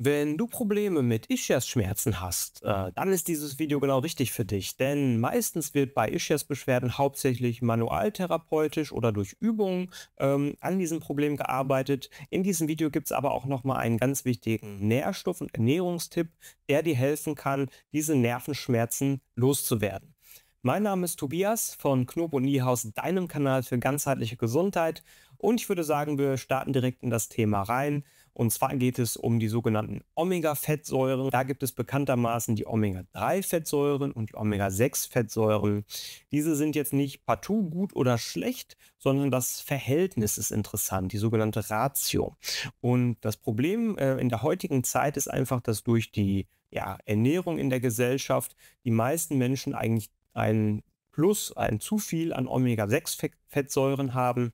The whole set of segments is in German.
Wenn du Probleme mit Ischias-Schmerzen hast, äh, dann ist dieses Video genau richtig für dich, denn meistens wird bei Ischias-Beschwerden hauptsächlich manualtherapeutisch oder durch Übungen ähm, an diesem Problem gearbeitet. In diesem Video gibt es aber auch nochmal einen ganz wichtigen Nährstoff- und Ernährungstipp, der dir helfen kann, diese Nervenschmerzen loszuwerden. Mein Name ist Tobias von Knob und Niehaus, deinem Kanal für ganzheitliche Gesundheit und ich würde sagen, wir starten direkt in das Thema rein. Und zwar geht es um die sogenannten Omega-Fettsäuren. Da gibt es bekanntermaßen die Omega-3-Fettsäuren und die Omega-6-Fettsäuren. Diese sind jetzt nicht partout gut oder schlecht, sondern das Verhältnis ist interessant, die sogenannte Ratio. Und das Problem äh, in der heutigen Zeit ist einfach, dass durch die ja, Ernährung in der Gesellschaft die meisten Menschen eigentlich ein Plus, ein zu viel an Omega-6-Fettsäuren haben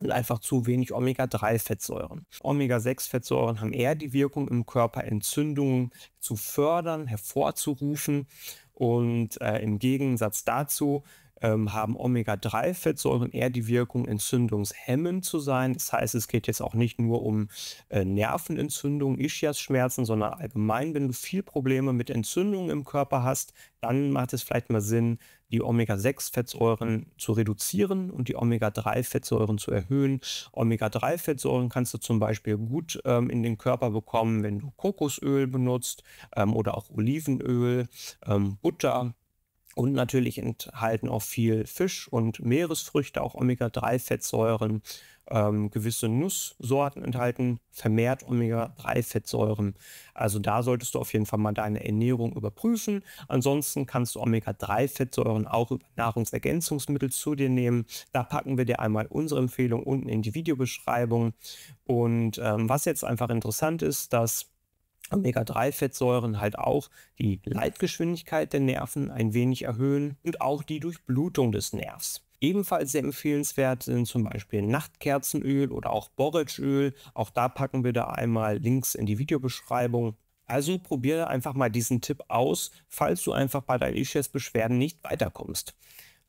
und einfach zu wenig Omega-3-Fettsäuren. Omega-6-Fettsäuren haben eher die Wirkung, im Körper Entzündungen zu fördern, hervorzurufen. Und äh, im Gegensatz dazu ähm, haben Omega-3-Fettsäuren eher die Wirkung, entzündungshemmend zu sein. Das heißt, es geht jetzt auch nicht nur um äh, Nervenentzündungen, Ischias-Schmerzen, sondern allgemein, wenn du viel Probleme mit Entzündungen im Körper hast, dann macht es vielleicht mal Sinn, die Omega-6-Fettsäuren zu reduzieren und die Omega-3-Fettsäuren zu erhöhen. Omega-3-Fettsäuren kannst du zum Beispiel gut ähm, in den Körper bekommen, wenn du Kokosöl benutzt ähm, oder auch Olivenöl, ähm, Butter. Und natürlich enthalten auch viel Fisch und Meeresfrüchte, auch Omega-3-Fettsäuren. Ähm, gewisse Nusssorten enthalten vermehrt Omega-3-Fettsäuren. Also da solltest du auf jeden Fall mal deine Ernährung überprüfen. Ansonsten kannst du Omega-3-Fettsäuren auch über Nahrungsergänzungsmittel zu dir nehmen. Da packen wir dir einmal unsere Empfehlung unten in die Videobeschreibung. Und ähm, was jetzt einfach interessant ist, dass Omega-3-Fettsäuren halt auch die Leitgeschwindigkeit der Nerven ein wenig erhöhen und auch die Durchblutung des Nervs. Ebenfalls sehr empfehlenswert sind zum Beispiel Nachtkerzenöl oder auch Borageöl. Auch da packen wir da einmal Links in die Videobeschreibung. Also probiere einfach mal diesen Tipp aus, falls du einfach bei deinen Ischias-Beschwerden nicht weiterkommst.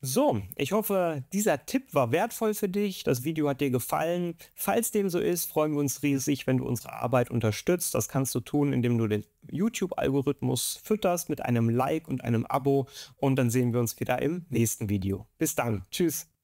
So, ich hoffe, dieser Tipp war wertvoll für dich. Das Video hat dir gefallen. Falls dem so ist, freuen wir uns riesig, wenn du unsere Arbeit unterstützt. Das kannst du tun, indem du den YouTube-Algorithmus fütterst mit einem Like und einem Abo. Und dann sehen wir uns wieder im nächsten Video. Bis dann. Tschüss.